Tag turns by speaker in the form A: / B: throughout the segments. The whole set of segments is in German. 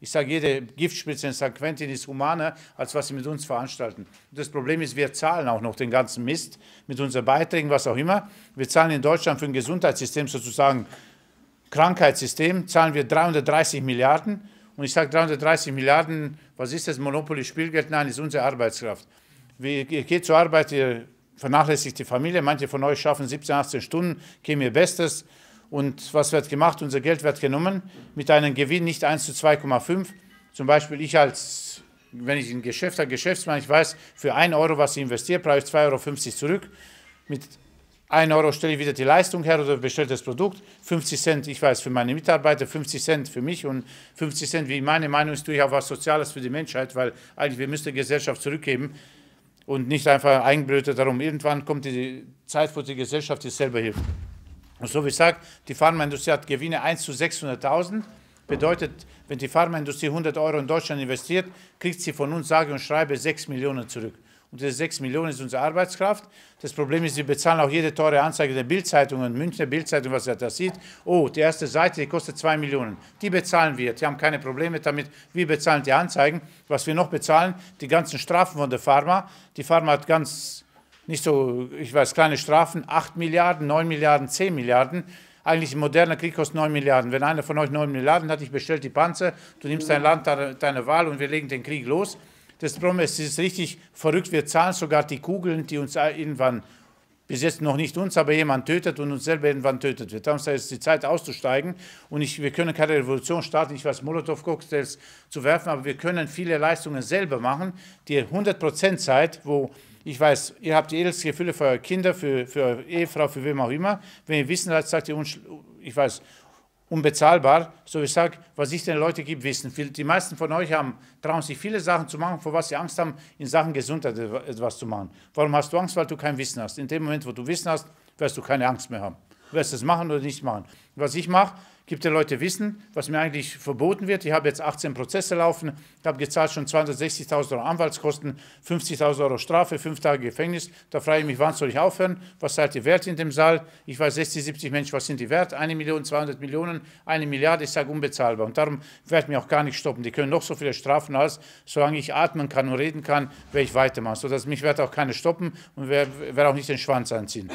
A: Ich sage, jede Giftspritze in St. Quentin ist humaner, als was sie mit uns veranstalten. das Problem ist, wir zahlen auch noch den ganzen Mist mit unseren Beiträgen, was auch immer. Wir zahlen in Deutschland für ein Gesundheitssystem sozusagen, Krankheitssystem, zahlen wir 330 Milliarden. Und ich sage 330 Milliarden, was ist das, Monopoly Spielgeld? Nein, ist unsere Arbeitskraft. ihr geht zur Arbeit, ihr vernachlässigt die Familie. Manche von euch schaffen 17, 18 Stunden, geben ihr Bestes. Und was wird gemacht? Unser Geld wird genommen mit einem Gewinn nicht 1 zu 2,5. Zum Beispiel ich als, wenn ich ein Geschäft, habe, Geschäftsmann, ich weiß, für 1 Euro, was ich investiere, brauche ich 2,50 Euro zurück. Mit 1 Euro stelle ich wieder die Leistung her oder bestelle das Produkt. 50 Cent, ich weiß, für meine Mitarbeiter, 50 Cent für mich und 50 Cent, wie meine Meinung ist, tue ich auch was Soziales für die Menschheit, weil eigentlich wir müssen die Gesellschaft zurückgeben und nicht einfach einblöte darum. Irgendwann kommt die Zeit, wo die Gesellschaft sich selber hilft. Und so wie gesagt, die Pharmaindustrie hat Gewinne 1 zu 600.000. Bedeutet, wenn die Pharmaindustrie 100 Euro in Deutschland investiert, kriegt sie von uns, sage und schreibe, 6 Millionen zurück. Und diese 6 Millionen ist unsere Arbeitskraft. Das Problem ist, sie bezahlen auch jede teure Anzeige der Bildzeitung, Münchner Bildzeitung, was er da sieht. Oh, die erste Seite, die kostet 2 Millionen. Die bezahlen wir. Die haben keine Probleme damit. Wir bezahlen die Anzeigen. Was wir noch bezahlen, die ganzen Strafen von der Pharma. Die Pharma hat ganz nicht so, ich weiß, kleine Strafen, 8 Milliarden, 9 Milliarden, 10 Milliarden. Eigentlich ein moderner Krieg kostet 9 Milliarden. Wenn einer von euch 9 Milliarden hat, ich bestelle die Panzer, du nimmst dein Land, deine, Wahl und wir legen den Krieg los. Das Problem ist, es ist richtig verrückt, wir zahlen sogar die Kugeln, die uns irgendwann, bis jetzt noch nicht uns, aber jemand tötet und uns selber irgendwann tötet. Wir haben es jetzt die Zeit auszusteigen und ich, wir können keine Revolution starten, ich weiß, Molotow-Cocktails zu werfen, aber wir können viele Leistungen selber machen, die 100% Zeit, wo ich weiß, ihr habt die edelsten Gefühle für eure Kinder, für, für eure Ehefrau, für wem auch immer. Wenn ihr Wissen habt, sagt ihr, ich weiß, unbezahlbar. So ich sage, was ich den Leuten gebe, wissen. Die meisten von euch haben, trauen sich viele Sachen zu machen, vor was sie Angst haben, in Sachen Gesundheit etwas zu machen. Warum hast du Angst? Weil du kein Wissen hast. In dem Moment, wo du Wissen hast, wirst du keine Angst mehr haben. Du wirst es machen oder nicht machen. Was ich mache, gibt den Leuten Wissen, was mir eigentlich verboten wird. Ich habe jetzt 18 Prozesse laufen, ich habe gezahlt schon 260.000 Euro Anwaltskosten, 50.000 Euro Strafe, fünf Tage Gefängnis. Da frage ich mich, wann soll ich aufhören? Was seid ihr wert in dem Saal? Ich weiß, 60, 70 Menschen, was sind die wert? Eine Million, 200 Millionen, eine Milliarde, ich sage unbezahlbar. Und darum werde ich mich auch gar nicht stoppen. Die können noch so viele Strafen als, solange ich atmen kann und reden kann, werde ich weitermachen. So dass mich wird auch keiner stoppen und werde auch nicht den Schwanz anziehen.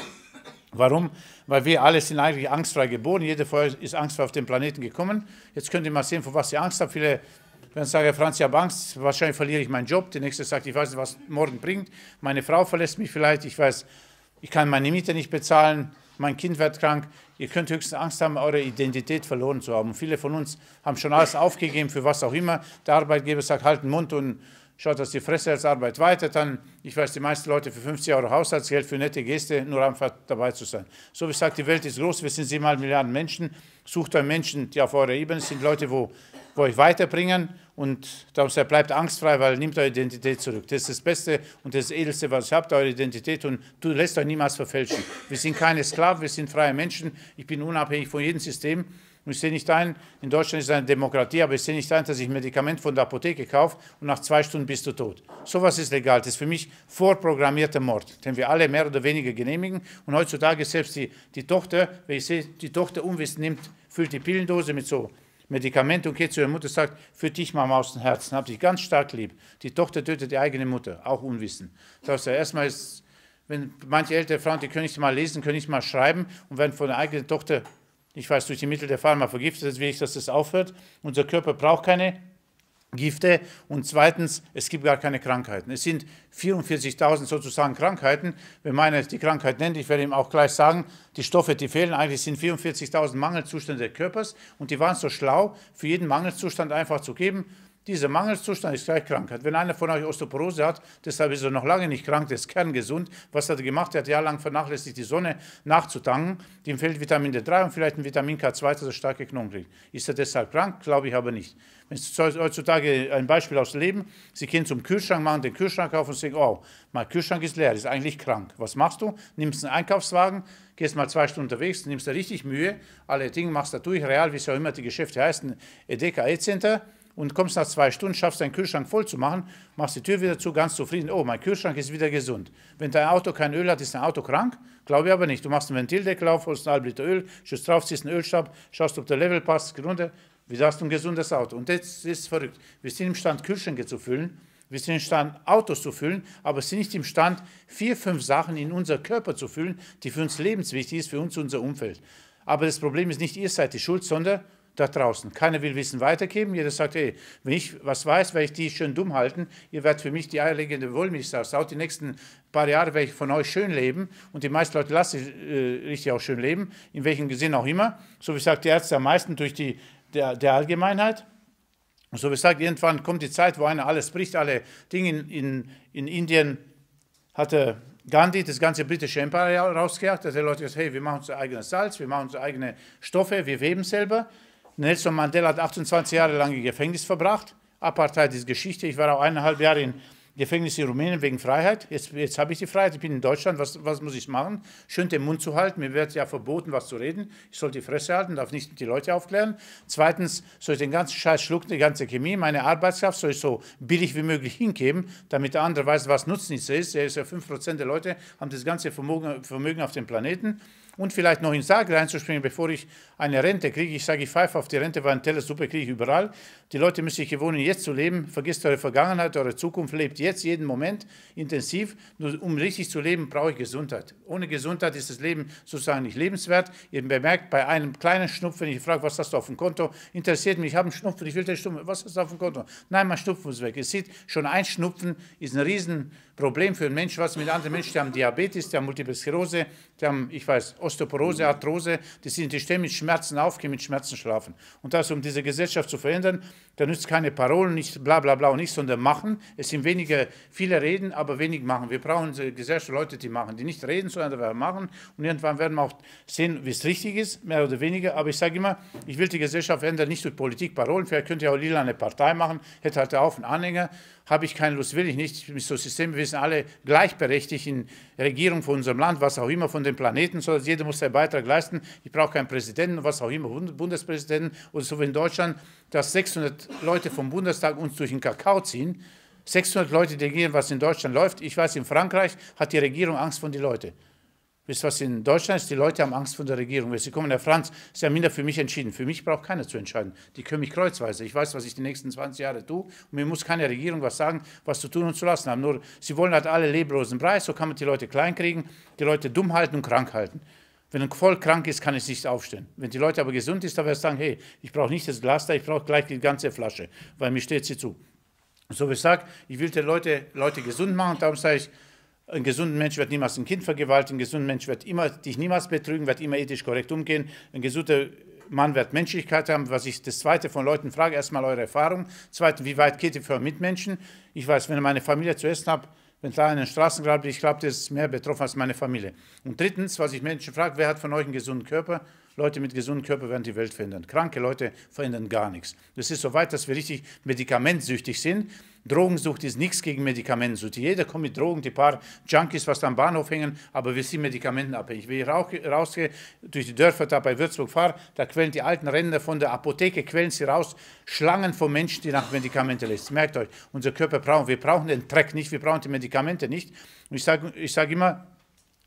A: Warum? Weil wir alle sind eigentlich angstfrei geboren. Jeder vorher ist angstfrei auf den Planeten gekommen. Jetzt könnt ihr mal sehen, vor was ihr Angst habt. Viele werden sagen, Franz, ich habe Angst, wahrscheinlich verliere ich meinen Job. Der Nächste sagt, ich weiß nicht, was morgen bringt. Meine Frau verlässt mich vielleicht. Ich weiß, ich kann meine Miete nicht bezahlen. Mein Kind wird krank. Ihr könnt höchstens Angst haben, eure Identität verloren zu haben. viele von uns haben schon alles aufgegeben, für was auch immer. Der Arbeitgeber sagt, halt den Mund und schaut, dass die Fressherzarbeit weiter, dann, ich weiß, die meisten Leute für 50 Euro Haushaltsgeld, für nette Geste, nur einfach dabei zu sein. So wie gesagt, die Welt ist groß, wir sind 7,5 Milliarden Menschen, sucht euch Menschen, die auf eurer Ebene sind, Leute, wo, wo euch weiterbringen und darum bleibt angstfrei, weil nehmt eure Identität zurück. Das ist das Beste und das Edelste, was ihr habt, eure Identität und du lässt euch niemals verfälschen. Wir sind keine Sklaven, wir sind freie Menschen, ich bin unabhängig von jedem System, und ich sehe nicht ein, in Deutschland ist es eine Demokratie, aber ich sehe nicht ein, dass ich ein Medikament von der Apotheke kaufe und nach zwei Stunden bist du tot. Sowas ist legal. Das ist für mich vorprogrammierter Mord, den wir alle mehr oder weniger genehmigen. Und heutzutage selbst die, die Tochter, wenn ich sehe, die Tochter unwissend nimmt, füllt die Pillendose mit so Medikament und geht zu ihrer Mutter und sagt, für dich, Mama, aus dem Herzen, hab dich ganz stark lieb. Die Tochter tötet die eigene Mutter, auch unwissend. Das heißt, erstmal ist, wenn manche ältere Frauen, die können nicht mal lesen, können nicht mal schreiben und werden von der eigenen Tochter ich weiß, durch die Mittel der Pharma vergiftet ist, will ich, dass das aufhört. Unser Körper braucht keine Gifte und zweitens, es gibt gar keine Krankheiten. Es sind 44.000 sozusagen Krankheiten. Wenn meiner die Krankheit nennt, ich werde ihm auch gleich sagen, die Stoffe, die fehlen, eigentlich sind 44.000 Mangelzustände des Körpers und die waren so schlau, für jeden Mangelzustand einfach zu geben, dieser Mangelzustand ist gleich Krankheit. Wenn einer von euch Osteoporose hat, deshalb ist er noch lange nicht krank, der ist kerngesund. Was hat er gemacht? Er hat jahrelang vernachlässigt, die Sonne nachzutanken. Dem fehlt Vitamin D3 und vielleicht ein Vitamin K2, dass er starke Knochen kriegt. Ist er deshalb krank? Glaube ich aber nicht. Wenn es heutzutage ein Beispiel aus dem Leben, Sie gehen zum Kühlschrank, machen den Kühlschrank auf und sagen, oh, mein Kühlschrank ist leer, ist eigentlich krank. Was machst du? Nimmst einen Einkaufswagen, gehst mal zwei Stunden unterwegs, nimmst da richtig Mühe, alle Dinge machst da durch, real, wie es ja immer die Geschäfte heißen, EDK, E-Center, und kommst nach zwei Stunden, schaffst deinen Kühlschrank voll zu machen, machst die Tür wieder zu, ganz zufrieden. Oh, mein Kühlschrank ist wieder gesund. Wenn dein Auto kein Öl hat, ist dein Auto krank? Glaube ich aber nicht. Du machst einen Ventildeckel auf, holst einen halben Liter Öl, schützt drauf, ziehst einen Ölstab, schaust, ob der Level passt, runter. Wieder hast du ein gesundes Auto. Und das ist verrückt. Wir sind imstand, Kühlschränke zu füllen. Wir sind imstand, Autos zu füllen, aber sind nicht imstand, vier, fünf Sachen in unser Körper zu füllen, die für uns lebenswichtig ist, für uns, unser Umfeld. Aber das Problem ist nicht, ihr seid die Schuld, sondern da draußen. Keiner will Wissen weitergeben. Jeder sagt, hey, wenn ich was weiß, werde ich die schön dumm halten. Ihr werdet für mich die eierlegende Wollmilchsau. Die nächsten paar Jahre werde ich von euch schön leben. Und die meisten Leute lassen äh, richtig auch schön leben, in welchem Sinn auch immer. So wie sagt die Ärzte am meisten durch die der, der Allgemeinheit. Und so wie gesagt, irgendwann kommt die Zeit, wo einer alles bricht, alle Dinge in, in, in Indien hatte Gandhi das ganze britische Empire rausgejagt, dass die Leute gesagt hey, wir machen unser eigenes Salz, wir machen unsere eigenen Stoffe, wir weben selber. Nelson Mandela hat 28 Jahre lang im Gefängnis verbracht. Apartheid ist Geschichte. Ich war auch eineinhalb Jahre im Gefängnis in Rumänien wegen Freiheit. Jetzt, jetzt habe ich die Freiheit. Ich bin in Deutschland. Was, was muss ich machen? Schön den Mund zu halten. Mir wird ja verboten, was zu reden. Ich soll die Fresse halten, darf nicht die Leute aufklären. Zweitens soll ich den ganzen Scheiß schlucken, die ganze Chemie. Meine Arbeitskraft soll ich so billig wie möglich hingeben, damit der andere weiß, was Nutznießer ist. Er ist ja 5% der Leute, haben das ganze Vermögen, Vermögen auf dem Planeten und vielleicht noch in Sarg reinzuspringen, bevor ich eine Rente kriege. Ich sage, ich pfeife auf die Rente, weil ein Teller Suppe kriege ich überall. Die Leute müssen sich gewohnen, jetzt zu leben. Vergisst eure Vergangenheit, eure Zukunft. Lebt jetzt jeden Moment intensiv. Nur um richtig zu leben, brauche ich Gesundheit. Ohne Gesundheit ist das Leben sozusagen nicht lebenswert. Ihr bemerkt, bei einem kleinen Schnupfen, ich frage, was hast du auf dem Konto? Interessiert mich, ich habe einen Schnupfen, ich will den Schnupfen. Was hast du auf dem Konto? Nein, mein Schnupfen ist weg. Ihr seht, schon ein Schnupfen ist ein Riesenproblem für einen Menschen, was mit anderen Menschen, die haben Diabetes, die haben Multiple Sklerose, die haben, ich weiß, Osteoporose, Arthrose, die sind, die stehen mit Schmerzen auf, gehen mit Schmerzen schlafen. Und das, um diese Gesellschaft zu verändern, da nützt keine Parolen, nicht bla bla bla und nichts, sondern machen. Es sind weniger, viele reden, aber wenig machen. Wir brauchen diese Gesellschaft, Leute, die machen, die nicht reden, sondern machen. Und irgendwann werden wir auch sehen, wie es richtig ist, mehr oder weniger. Aber ich sage immer, ich will die Gesellschaft ändern, nicht durch Politik, Parolen. Vielleicht könnte ja auch Lila eine Partei machen, hätte halt auch einen Anhänger. Habe ich keine Lust, will ich nicht. Mit so System, wir sind alle gleichberechtigt in Regierung von unserem Land, was auch immer, von dem Planeten, jeder jeder muss seinen Beitrag leisten. Ich brauche keinen Präsidenten, was auch immer, Bundespräsidenten oder so wie in Deutschland, dass 600 Leute vom Bundestag uns durch den Kakao ziehen. 600 Leute regieren, was in Deutschland läuft. Ich weiß, in Frankreich hat die Regierung Angst vor den Leuten. Wisst ihr, was in Deutschland ist? Die Leute haben Angst vor der Regierung. Sie kommen, Herr Franz, Sie haben minder für mich entschieden. Für mich braucht keiner zu entscheiden. Die können mich kreuzweise. Ich weiß, was ich die nächsten 20 Jahre tue. Und mir muss keine Regierung was sagen, was zu tun und zu lassen haben. Nur, sie wollen halt alle leblosen Preis. So kann man die Leute kleinkriegen, die Leute dumm halten und krank halten. Wenn ein Volk krank ist, kann es nicht aufstehen. Wenn die Leute aber gesund ist, dann werden sie sagen, hey, ich brauche nicht das Glas da, ich brauche gleich die ganze Flasche, weil mir steht sie zu. So wie ich sage, ich will die Leute, Leute gesund machen, darum sage ich, ein gesunder Mensch wird niemals ein Kind vergewaltigen, ein gesunder Mensch wird immer, dich niemals betrügen, wird immer ethisch korrekt umgehen, ein gesunder Mann wird Menschlichkeit haben. Was ich das Zweite von Leuten frage, erstmal eure Erfahrung. Zweitens, wie weit geht ihr für Mitmenschen? Ich weiß, wenn meine Familie zu essen habe, wenn da Straßen Straßengraben, ich glaube, das ist mehr betroffen als meine Familie. Und drittens, was ich Menschen frage, wer hat von euch einen gesunden Körper? Leute mit gesundem Körper werden die Welt verändern. Kranke Leute verändern gar nichts. Das ist so weit, dass wir richtig medikamentsüchtig sind. Drogensucht ist nichts gegen Medikamentensucht. Jeder kommt mit Drogen, die paar Junkies, was da am Bahnhof hängen, aber wir sind medikamentenabhängig. Wenn ich rausgehe, durch die Dörfer da bei Würzburg fahre, da quellen die alten Ränder von der Apotheke, quellen sie raus, Schlangen von Menschen, die nach Medikamente lesen. Merkt euch, unser Körper braucht, wir brauchen den Dreck nicht, wir brauchen die Medikamente nicht. Und ich sage ich sag immer,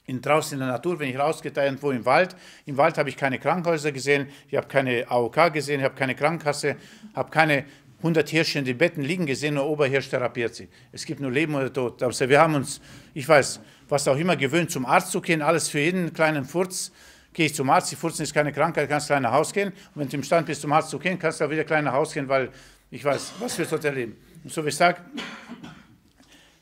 A: in, draußen in der Natur, wenn ich rausgehe, irgendwo im Wald. Im Wald habe ich keine Krankenhäuser gesehen, ich habe keine AOK gesehen, ich habe keine Krankenkasse, habe keine 100 Hirsche in den Betten liegen gesehen, nur Oberhirsch therapiert sie. Es gibt nur Leben oder Tod. Also wir haben uns, ich weiß, was auch immer gewöhnt, zum Arzt zu gehen, alles für jeden kleinen Furz. Gehe ich zum Arzt, die Furzen ist keine Krankheit, kannst du kleiner Haus gehen. Und wenn du imstand bist, zum Arzt zu gehen, kannst du auch wieder kleiner Haus gehen, weil ich weiß, was wir dort erleben. Und so wie ich sage,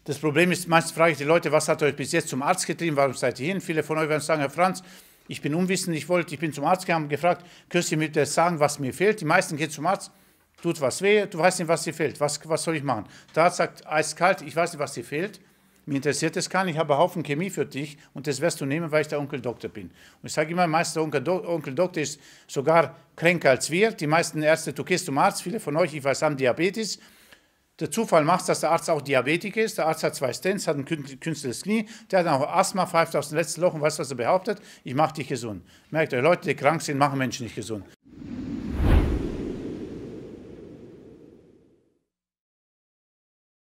A: das Problem ist, meistens frage ich die Leute, was hat euch bis jetzt zum Arzt getrieben, warum seid ihr hier? viele von euch werden sagen, Herr Franz, ich bin unwissend, ich wollte, ich bin zum Arzt gegangen, gefragt, könnt ihr mir sagen, was mir fehlt? Die meisten gehen zum Arzt, tut was weh, du weißt nicht, was dir fehlt, was, was soll ich machen? Der Arzt sagt, eiskalt, ich weiß nicht, was dir fehlt, mir interessiert das gar nicht, ich habe einen Haufen Chemie für dich und das wirst du nehmen, weil ich der Onkel Doktor bin. Und ich sage immer, meistens der Onkel, Do Onkel Doktor ist sogar kränker als wir. Die meisten Ärzte, du gehst zum Arzt, viele von euch, ich weiß, haben Diabetes, der Zufall macht, dass der Arzt auch Diabetiker ist. Der Arzt hat zwei Stents, hat ein künstliches Knie, der hat auch Asthma, pfeift aus dem letzten Loch und weiß, was er behauptet. Ich mache dich gesund. Merkt ihr, Leute, die krank sind, machen Menschen nicht gesund.